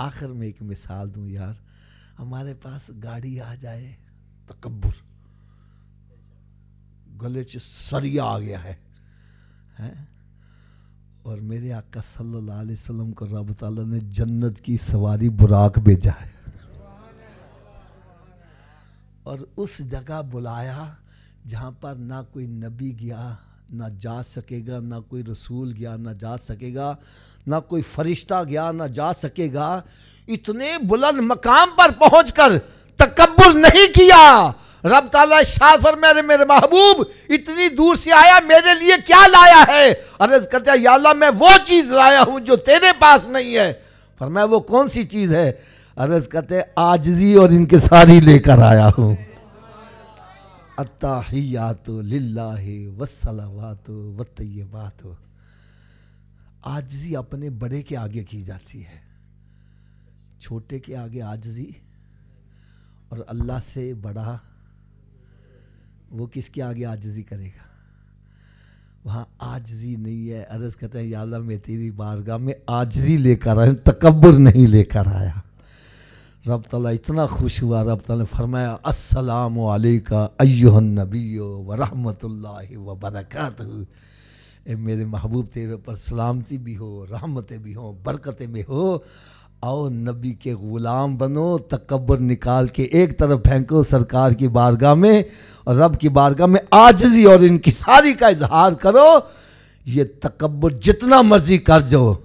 आखिर में एक मिसाल दूं यार हमारे पास गाड़ी आ जाए तकबर गले च सरिया आ गया है हैं और मेरे आका सल्लल्लाहु अलैहि वसल्लम को रब ताला ने जन्नत की सवारी बुराक भेजा है और उस जगह बुलाया जहाँ पर ना कोई नबी गया ना जा सकेगा ना कोई रसूल गया ना जा सकेगा ना कोई फरिश्ता गया ना जा सकेगा इतने बुलंद मकाम पर पहुँच कर तकबर नहीं किया रब ताला शाह मेरे मेरे महबूब इतनी दूर से आया मेरे लिए क्या लाया है अरे करता याला मैं वो चीज़ लाया हूँ जो तेरे पास नहीं है फरमाया वो कौन सी चीज़ है अरे करते आजजी और इनके सारी लेकर आया हूँ अत्ताहियात लिल्ला वसलावात वतयबात आजजी अपने बड़े के आगे की जाती है छोटे के आगे आजजी और अल्लाह से बड़ा वो किसके आगे आजजी करेगा वहाँ आजजी नहीं है अरज कहते हैं या अल्लाह मैं तेरी बारगाह में आजजी लेकर आया तकबर नहीं लेकर आया रब तला इतना खुश हुआ रब तला ने फरमाया असलम वालेका अयोहन नबी व रहमतुल्लाह व बरकत ए मेरे महबूब तेरे पर सलामती भी हो रहमतें भी हो बरकतें भी हो आओ नबी के ग़ुलाम बनो तकबर निकाल के एक तरफ फेंको सरकार की बारगाह में और रब की बारगाह में आजजी और इनकी सारी का इजहार करो ये तकबर जितना मर्जी कर जाओ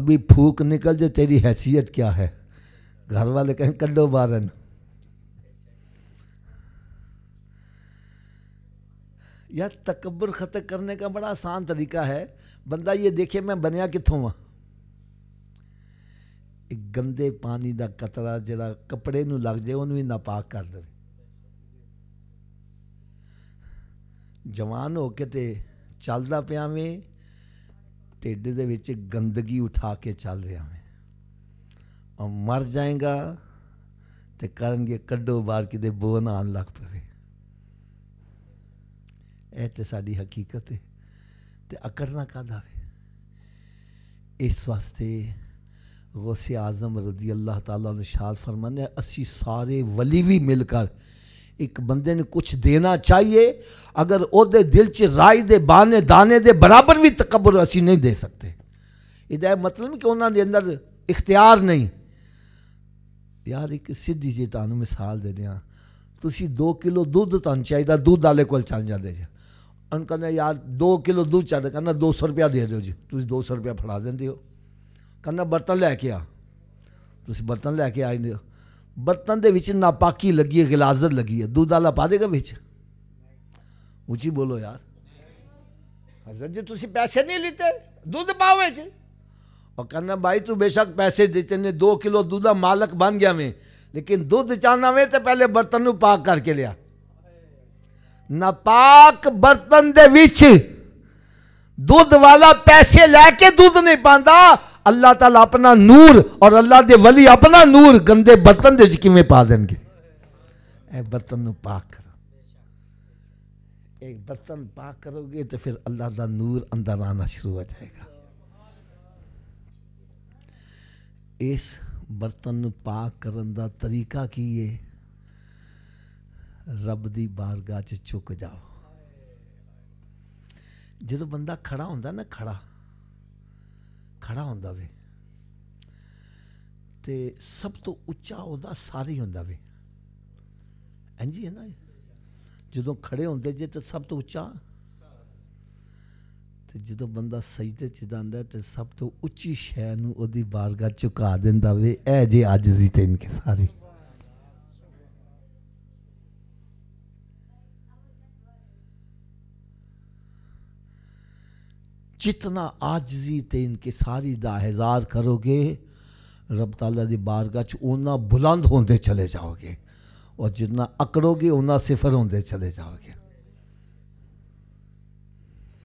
अभी फूक निकल जाए तेरी हैसियत क्या है घर वाले कहें कढो ॿारनि ਯਾ ਤਕਬਰ ਖਤਮ ਕਰਨੇ ਦਾ ਬੜਾ ਆਸਾਨ ਤਰੀਕਾ ਹੈ ਬੰਦਾ ਇਹ ਦੇਖੇ ਮੈਂ बनया कितों हाँ ਇੱਕ ਗੰਦੇ ਪਾਣੀ ਦਾ ਕਤਰਾ ਜਿਹੜਾ ਕੱਪੜੇ ਨੂੰ ਲੱਗ ਜਾਏ ਉਹਨੂੰ ਵੀ ਨਾਪਾਕ ਕਰ ਦੇਵੇ ਜਵਾਨ ਹੋ ਕੇ ਤੇ ਚੱਲਦਾ ਪਿਆਵੇਂ ਢਿੱਡ ਦੇ ਵਿੱਚ ਗੰਦਗੀ ਉਠਾ ਕੇ ਚੱਲ ਰਿਹਾ ਮੈਂ और मर जाएगा तो करन गए कड्डो बार कि बोन आन लग पे यह तो साड़ी हकीकत है तो अकड़ना कद ਵੇ इस वास्ते गौसे आजम रजी अल्लाह तला ने शाद फरमाने असी सारे वली भी मिलकर एक बंदे ने कुछ देना चाहिए अगर वो दिल च राय दे बाने दाने दे बराबर भी तकबर असी नहीं दे सकते यद मतलब कि उन्होंने अंदर इख्तियार नहीं यार एक सीधी जी तुम मिसाल दे रहा तुम दो किलो दुध तुम चाहिए दुध आए को चल जाते जी उन्हें कहने यार दो किलो दुध चाहते क्या दो सौ रुपया दे दौ जी तुम दो सौ रुपया फड़ा दें हो कहना बर्तन लैके आ तुम बर्तन लैके आ जो बर्तन के नापाकी लगी है गिलाजत लगी है दुध आला पा देगा बिच उची बोलो यार जी तुम पैसे नहीं लीते दुध पाओ जी और कहना भाई तू बेशक पैसे देते ने दो किलो दूध मालक बन गया मैं लेकिन दूध चाहना वे तो पहले बर्तन पाक करके लिया ਲਿਆ ਨਾਪਾਕ ਬਰਤਨ ਦੇ ਵਿੱਚ दूध वाला पैसे लेके दूध नहीं पाता अल्लाह ताला अपना नूर और अल्लाह दे वली अपना नूर गंदे बर्तन दे किमें पा देंगे ए बर्तन पाक करो एक बर्तन पाक करोगे तो फिर अल्लाह का नूर अंदर आना शुरू हो जाएगा ਇਸ ਬਰਤਨ ਨੂੰ ਪਾਕ ਕਰਨ ਦਾ ਤਰੀਕਾ ਕੀ ਹੈ ਰੱਬ ਦੀ ਬਾਰਗਾਹ 'ਚ ਝੁਕ ਜਾਓ ਜਦੋਂ ਬੰਦਾ ਖੜਾ ਹੁੰਦਾ ਨਾ ਖੜਾ ਖੜਾ ਹੁੰਦਾ ਵੇ ਤੇ ਸਭ ਤੋਂ ਉੱਚਾ ਉਹਦਾ ਸਾਰੀ ਹੁੰਦਾ ਵੇ ਇੰਜ ਹੀ ਹੈ ਨਾ ਜਦੋਂ ਖੜੇ ਹੁੰਦੇ ਜੇ ਤਾਂ ਸਭ ਤੋਂ ਉੱਚਾ तो जो बंदा ਸਜਦੇ ਚ तो सब तो ਤੋਂ ਉੱਚੀ ਸ਼ੈ झुका ਉਹਦੀ ਬਾਰਗਾਹ ਝੁਕਾ ਦਿੰਦਾ ਵੇ ਇਹ ਜੇ ਆਜਜ਼ੀ ਤੇ ਇਨਕੇ ਸਾਰੀ जितना आजजी तो इनकी सारी का करोगे रब तला की बारगाह च उन्ना बुलंद होते चले जाओगे और जितना अकड़ोगे उन्ना सिफर होते चले जाओगे